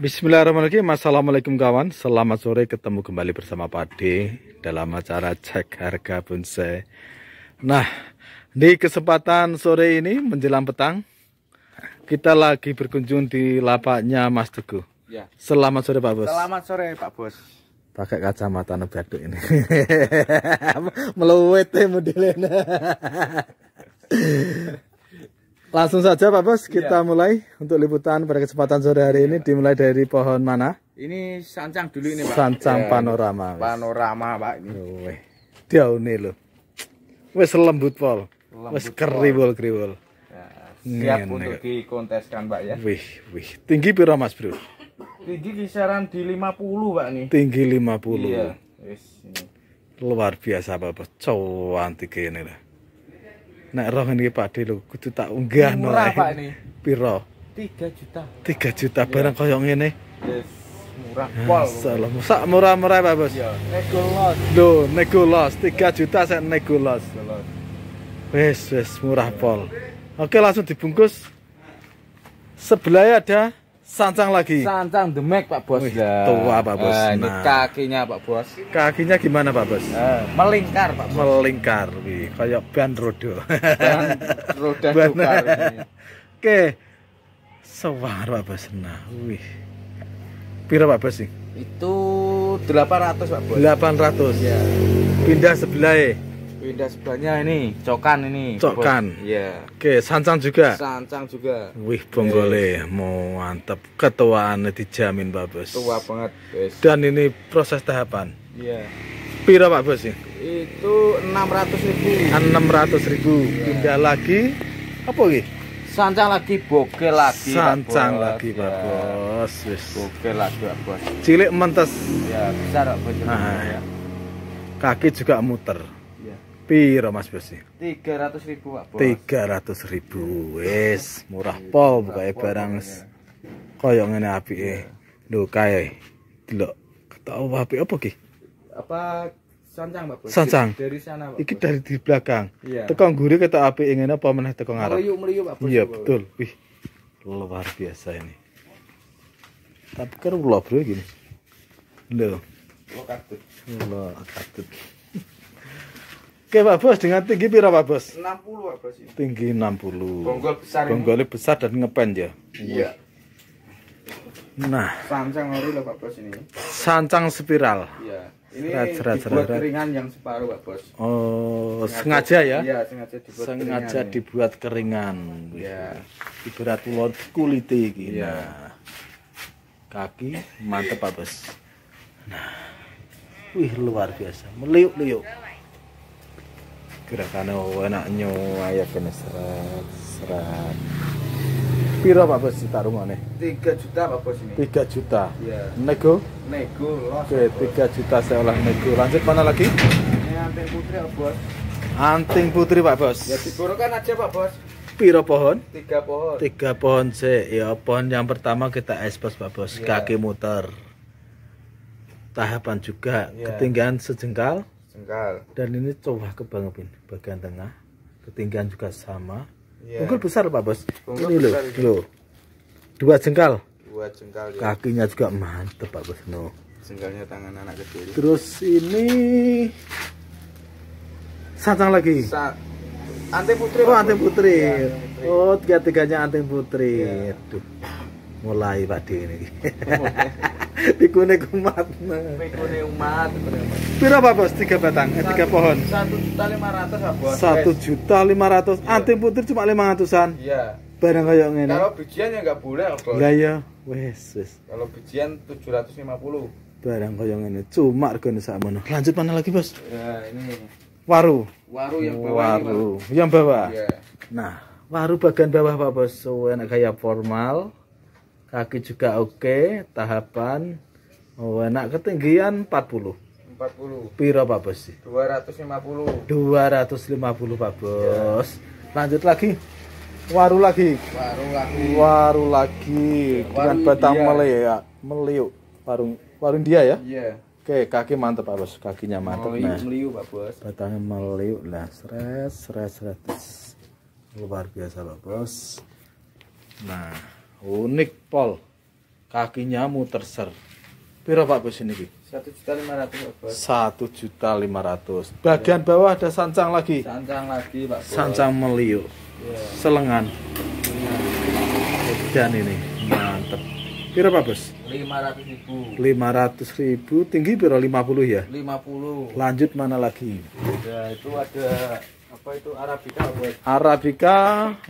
Bismillahirrahmanirrahim Assalamualaikum kawan Selamat sore ketemu kembali bersama Pak D Dalam acara cek harga bonsai Nah di kesempatan sore ini menjelang petang Kita lagi berkunjung di lapaknya Mas Teguh ya. Selamat sore Pak Bos Selamat sore Pak Bos pakai kacamata nebaduk ini meluwet ya, modelnya Langsung saja Pak Bos, kita iya. mulai untuk liputan pada kesempatan sore hari ini iya. dimulai dari pohon mana? Ini sancang dulu ini Pak. Sancang ya, panorama. Panorama Pak ini. Wih. Daune loh. Wes lembut pol. wes keribul-keribul. Ya, siap Ngen, untuk dikonteskan Pak ya. Wih, wih. Tinggi berapa Mas Bro? Tinggi kisaran di 50 Pak nih. Tinggi 50. Iya. Wis. Luar biasa Pak Bos. antik ini lah. Nek roh ngene Pakde lho kudu tak unggah no. Murah Pak ini. Piro? 3 juta. 3 juta barang iya. koyo ngene. Yes, murah ah, pol. Masalah, sak murah-murah Pak Bos. Iya, nego los. Lho, nego los 3 juta sak nego los. Wes, wes murah pol. Oke, langsung dibungkus. Sebelahnya ada Sancang lagi. Sancang demek Pak Bos. Wih, tua Pak Bos. Eh, nah, ini kakinya Pak Bos. Kakinya gimana Pak Bos? Eh, melingkar Pak Bos. Melingkar, wih, kayak ban roda. Ban roda ban. Oke. Sewar Pak Bos. Nah, wih. Pira Pak Bos sih? Itu 800 Pak Bos. 800. Ya. Pindah sebelah. Ya pindah sebelahnya ini cokan ini cokan iya oke sancang juga sancang juga wih bonggole mau mantep ketuaannya dijamin pak bos tua banget yes. dan ini proses tahapan iya pira pak bos sih itu 600 ribu 600 ribu yeah. pindah lagi apa ini sancang lagi boke lagi sancang pak lagi pak yeah. bos yes. Iya. boke lagi pak bos cilik mentes ya besar pak bos nah. ya kaki juga muter Piro Mas Bos sih? 300 ribu Pak Bos. 300 ribu. Wes murah pol buka barang wis. Kaya ngene api Lho kae. Delok ketau api apa ki? Apa Sancang, Pak Bos. Sancang. Dari sana, Pak. Iki dari di belakang. Iya. tukang guri kata api ingin apa meneh tukang ngarep. Meliuk-meliuk, Pak Bos. Iya, betul. Wih. Luar biasa ini. Tapi kan ulah bro gini. Loh. Lo katut. Lo katut. Oke Pak Bos, dengan tinggi pira Pak Bos? 60 Pak Bos. Ya. Tinggi 60. Bonggol besar. Bonggolnya besar dan ngepen ya. Iya. Nah. Sancang ori loh Pak Bos ini. Sancang spiral. Iya. Ini serat, serat, dibuat serat. keringan yang separuh Pak Bos. Oh, sengaja, sengaja ya? Iya, sengaja dibuat sengaja keringan. dibuat keringan. Iya. Ibarat kulon kuliti ini. Iya. Nah, kaki mantep Pak Bos. Nah. Wih, luar biasa. Meliuk-liuk. Gerakan enaknya ayo kena serat serat. Piro Pak Bos tak nih. Tiga juta Pak Bos ini. Tiga juta. Iya. Nego? Nego Oke, tiga juta saya olah nego. Lanjut mana lagi? Ini anting putri Pak Bos. Anting putri Pak Bos. Ya diburukan aja Pak Bos. Piro pohon? Tiga pohon. Tiga pohon sih. Ya pohon yang pertama kita ekspos Pak Bos. Ya. Kaki muter. Tahapan juga ya. ketinggian sejengkal jengkal dan ini coba ke bagian tengah ketinggian juga sama yeah. bungkul besar pak bos bungkul ini loh loh dua jengkal dua jengkal ya. kakinya juga mantep pak bos no jengkalnya tangan anak kecil terus ini santang lagi Sa anting putri oh iya, anting putri. putri oh tiga tiganya anting putri ya. aduh mulai pak ini pikune umat pikune umat berapa bos tiga batang eh, tiga pohon satu juta lima ratus satu juta lima ratus iya. Anting putri cuma lima ratusan iya barang kayak gini. kalau bijian ya nggak boleh bos lah ya wes wes kalau bijian tujuh ratus lima puluh barang kayak gini. cuma regane mana? lanjut mana lagi bos ya ini waru waru yang bawah waru ini, yang bawah Iya. nah waru bagian bawah pak bos so, enak kayak formal kaki juga oke tahapan oh, enak ketinggian 40 40 piro Pak Bos 250 250 Pak iya. Bos ya. lanjut lagi waru lagi waru lagi waru lagi iya, dengan batang ya, meliuk meliuk warung warung dia ya iya Oke, kaki mantep Pak Bos, kakinya mantep. Meliuk, nah. meliuk Pak Bos. Batangnya meliuk lah, stress stress stress Luar biasa Pak Bos. Nah, unik pol kakinya muter ser Piro Pak Bos ini? Satu juta lima ratus Satu juta lima ratus. Bagian iya. bawah ada sancang lagi. Sancang lagi Pak Bos. Sancang meliuk. ya. Selengan. Dan ini mantep. Piro Pak Bos? Lima ratus ribu. Lima ratus ribu. Tinggi piro? Lima puluh ya? Lima puluh. Lanjut mana lagi? Ya itu ada apa itu Arabica Pak Bos? Arabica.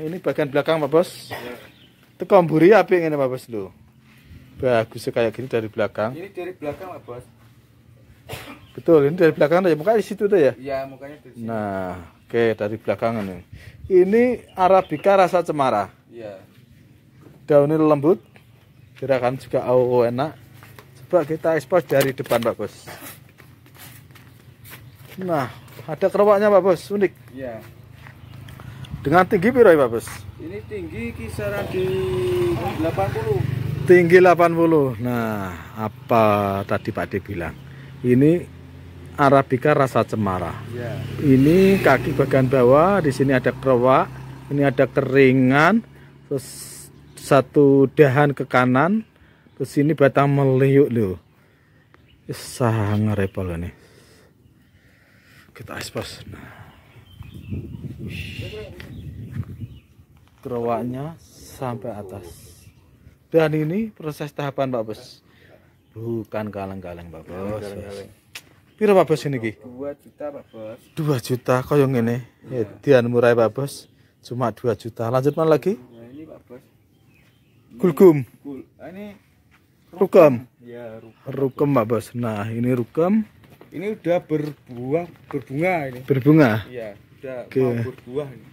Ini bagian belakang Pak Bos. Iya tekan buri apik ini, Pak Bos lho. Bagus kayak gini dari belakang. Ini dari belakang Pak Bos. Betul, ini dari belakang ya. Mukanya di situ tuh ya? Iya, mukanya di situ. Nah, oke okay, dari belakang ini. Ini Arabica rasa cemara. Iya. Daunnya lembut. Gerakan juga oh, oh enak. Coba kita ekspor dari depan Pak Bos. Nah, ada kerowaknya Pak Bos, unik. Iya. Dengan tinggi piro ya, Pak Bos? Ini tinggi kisaran di 80. Tinggi 80. Nah, apa tadi Pak D bilang? Ini Arabica rasa cemara. Ya. Ini kaki bagian bawah, di sini ada kerwak, ini ada keringan, terus satu dahan ke kanan, terus ini batang meliuk lho. Sangat repol ini. Kita aspas. Nah kerowaknya sampai atas dan ini proses tahapan Pak Bos bukan kaleng-kaleng Pak Bos piro Pak Bos ini ki dua juta Pak Bos dua juta kau yang ya dian murai Pak Bos cuma dua juta lanjut mana lagi nah, ini Pak Bos gulgum ah, ini rukem ya rukem. Pak Bos nah ini rukem ini udah berbuah berbunga ini berbunga iya udah okay. mau berbuah ini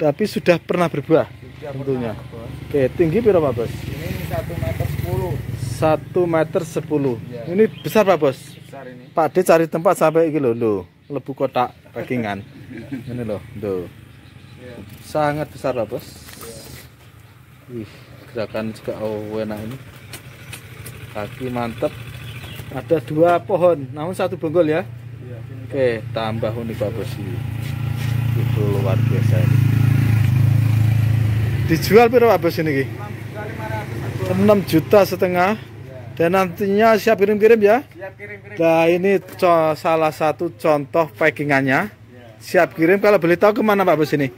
tapi sudah pernah berbuah sudah tentunya. Pernah Oke, tinggi berapa, Bos? Ini satu meter sepuluh. Satu meter sepuluh. Ya. Ini besar, Pak Bos? Besar ini. Pak De cari tempat sampai ini loh, loh Lebu kotak ya. ini loh, tuh. Ya. Sangat besar, Pak Bos. Ya. Wih, gerakan juga oh, enak ini. Kaki mantep. Ada dua pohon, namun satu bonggol ya. ya Oke, tambah unik Pak Bos ini. Itu luar biasa ini dijual berapa bos ini Ki? 6 juta setengah dan nantinya siap kirim-kirim ya Ya kirim-kirim nah ini salah satu contoh packingannya siap kirim kalau beli tahu kemana Pak Bos ini?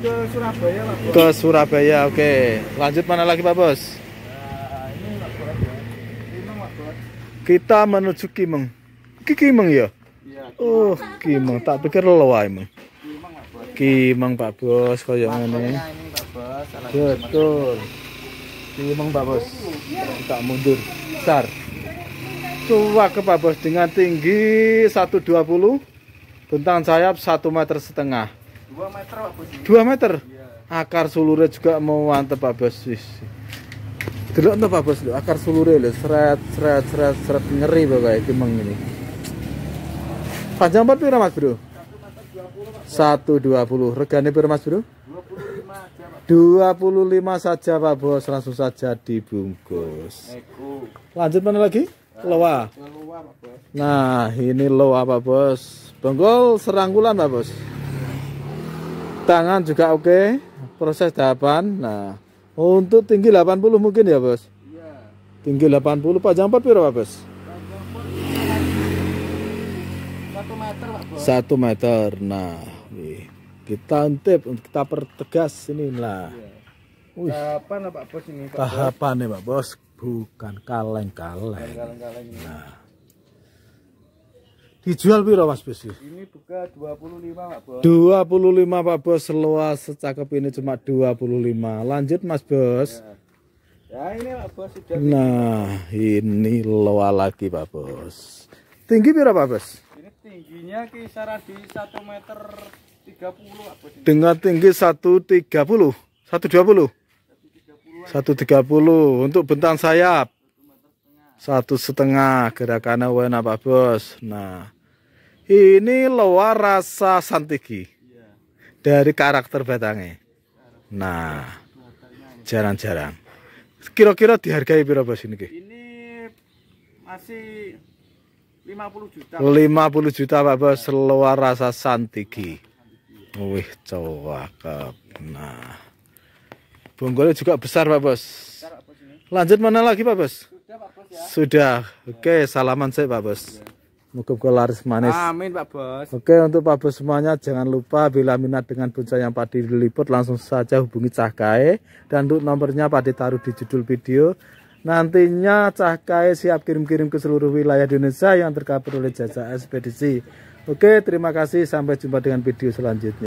ke Surabaya ke Surabaya oke lanjut mana lagi Pak Bos? ini Pak Bos. kita menuju Kimeng Kimeng ya? Iya. Oh, Kimeng. Tak pikir lelah emang iki mang Pak Bos koyo ngene. Ya, Betul. Iki mang Pak Bos. Kita mundur. Sar. Coba ke Pak Bos dengan tinggi 120 bentang sayap 1 meter setengah 2 meter Pak Bos 2 meter? Iya. akar sulurnya juga mau mantep Pak Bos delok tuh Pak Bos akar sulurnya lho seret seret seret seret ngeri Bapak ini ini panjang banget pira Mas Bro? 120. Regane piro Mas Bro? 25 saja Pak Bos, langsung saja dibungkus. Lanjut mana lagi? Loa. Nah, ini loa Pak Bos. Bonggol serangkulan Pak Bos. Tangan juga oke. Proses dahapan. Nah, untuk tinggi 80 mungkin ya Bos? Iya. Tinggi 80 panjang 4 Pak Bos? Satu meter, Pak Bos. Satu meter. Nah, wih. kita untip, kita pertegas ini lah. Iya. Tahapan Pak Bos ini, Pak Tahapan ya, Pak Bos. Bukan kaleng-kaleng. Nah. Dijual piro Mas Bos? Ini buka 25 Pak Bos. 25 Pak Bos seluas secakep ini cuma 25. Lanjut Mas Bos. Iya. Ya. Nah, ini loa lagi Pak Bos. Tinggi berapa Pak Bos? tingginya kisaran di 1 meter 30 apa Dengan tinggi 130, 120. 130. untuk bentang sayap. Satu setengah gerakannya wena Pak Bos. Nah, ini luar rasa santigi dari karakter batangnya. Nah, jarang-jarang. Kira-kira dihargai berapa sini? Ini masih 50 juta. 50 juta Pak Bos, luar rasa santigi. Wih, cakep. Nah. Bonggolnya juga besar Pak Bos. Lanjut mana lagi Pak Bos? Sudah Pak Bos ya. Sudah. Oke, salaman saya Pak Bos. Moga-moga laris manis. Amin Pak Bos. Oke untuk Pak Bos semuanya jangan lupa bila minat dengan bonsai yang padi diliput langsung saja hubungi Cahkae dan untuk nomornya padi taruh di judul video. Nantinya Cahkai siap kirim-kirim ke seluruh wilayah Indonesia yang terkabur oleh jasa ekspedisi. Oke, terima kasih. Sampai jumpa dengan video selanjutnya.